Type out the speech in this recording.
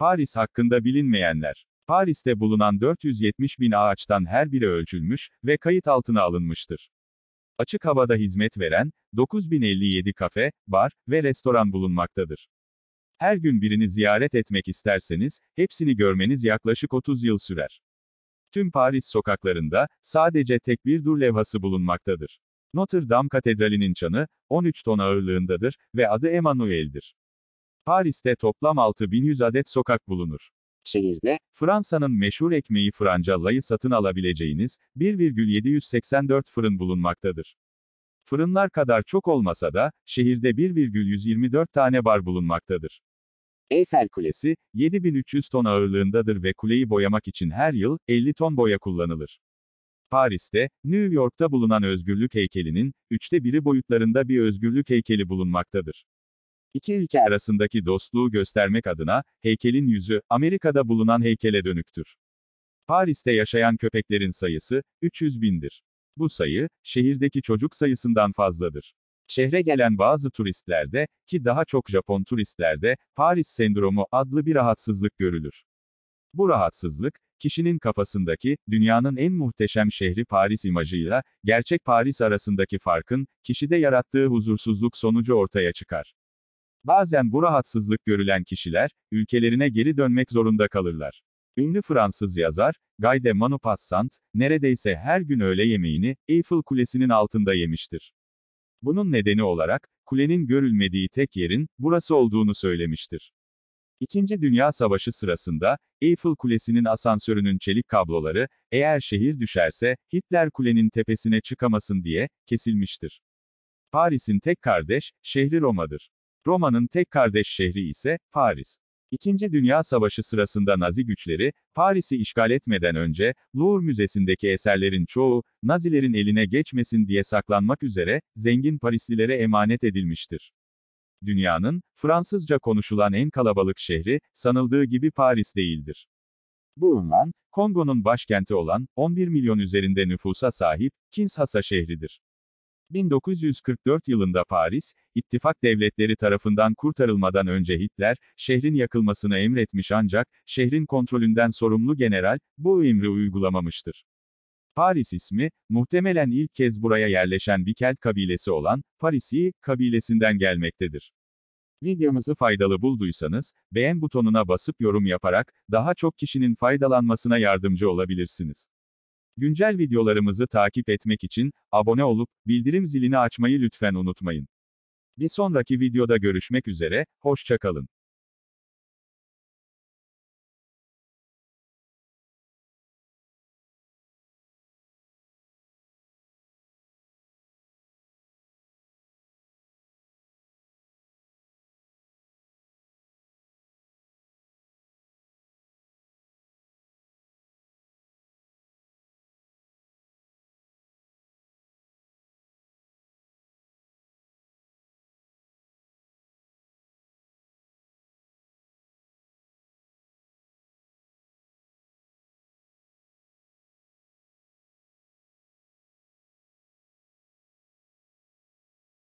Paris hakkında bilinmeyenler. Paris'te bulunan 470 bin ağaçtan her biri ölçülmüş ve kayıt altına alınmıştır. Açık havada hizmet veren, 9057 kafe, bar ve restoran bulunmaktadır. Her gün birini ziyaret etmek isterseniz, hepsini görmeniz yaklaşık 30 yıl sürer. Tüm Paris sokaklarında, sadece tek bir dur levhası bulunmaktadır. Notre Dame Katedrali'nin çanı, 13 ton ağırlığındadır ve adı Emanuel'dir. Paris'te toplam 6100 adet sokak bulunur. Şehirde, Fransa'nın meşhur ekmeği francalayı satın alabileceğiniz, 1,784 fırın bulunmaktadır. Fırınlar kadar çok olmasa da, şehirde 1,124 tane bar bulunmaktadır. Eyfel Kulesi, 7300 ton ağırlığındadır ve kuleyi boyamak için her yıl, 50 ton boya kullanılır. Paris'te, New York'ta bulunan özgürlük heykelinin, üçte biri boyutlarında bir özgürlük heykeli bulunmaktadır. İki ülke arasındaki dostluğu göstermek adına, heykelin yüzü, Amerika'da bulunan heykele dönüktür. Paris'te yaşayan köpeklerin sayısı, 300 bindir. Bu sayı, şehirdeki çocuk sayısından fazladır. Şehre gelen bazı turistlerde, ki daha çok Japon turistlerde, Paris sendromu adlı bir rahatsızlık görülür. Bu rahatsızlık, kişinin kafasındaki, dünyanın en muhteşem şehri Paris imajıyla, gerçek Paris arasındaki farkın, kişide yarattığı huzursuzluk sonucu ortaya çıkar. Bazen bu rahatsızlık görülen kişiler, ülkelerine geri dönmek zorunda kalırlar. Ünlü Fransız yazar, Guy de Maupassant, neredeyse her gün öğle yemeğini, Eiffel Kulesi'nin altında yemiştir. Bunun nedeni olarak, kulenin görülmediği tek yerin, burası olduğunu söylemiştir. İkinci Dünya Savaşı sırasında, Eiffel Kulesi'nin asansörünün çelik kabloları, eğer şehir düşerse, Hitler kulenin tepesine çıkamasın diye, kesilmiştir. Paris'in tek kardeş, şehri Roma'dır. Roma'nın tek kardeş şehri ise, Paris. İkinci Dünya Savaşı sırasında Nazi güçleri, Paris'i işgal etmeden önce, Louvre Müzesi'ndeki eserlerin çoğu, Nazilerin eline geçmesin diye saklanmak üzere, zengin Parislilere emanet edilmiştir. Dünyanın, Fransızca konuşulan en kalabalık şehri, sanıldığı gibi Paris değildir. Bu unvan, Kongo'nun başkenti olan, 11 milyon üzerinde nüfusa sahip, Kinshasa şehridir. 1944 yılında Paris, ittifak devletleri tarafından kurtarılmadan önce Hitler, şehrin yakılmasını emretmiş ancak, şehrin kontrolünden sorumlu general, bu emri uygulamamıştır. Paris ismi, muhtemelen ilk kez buraya yerleşen bir kelt kabilesi olan, Parisi, kabilesinden gelmektedir. Videomuzu faydalı bulduysanız, beğen butonuna basıp yorum yaparak, daha çok kişinin faydalanmasına yardımcı olabilirsiniz. Güncel videolarımızı takip etmek için, abone olup, bildirim zilini açmayı lütfen unutmayın. Bir sonraki videoda görüşmek üzere, hoşçakalın.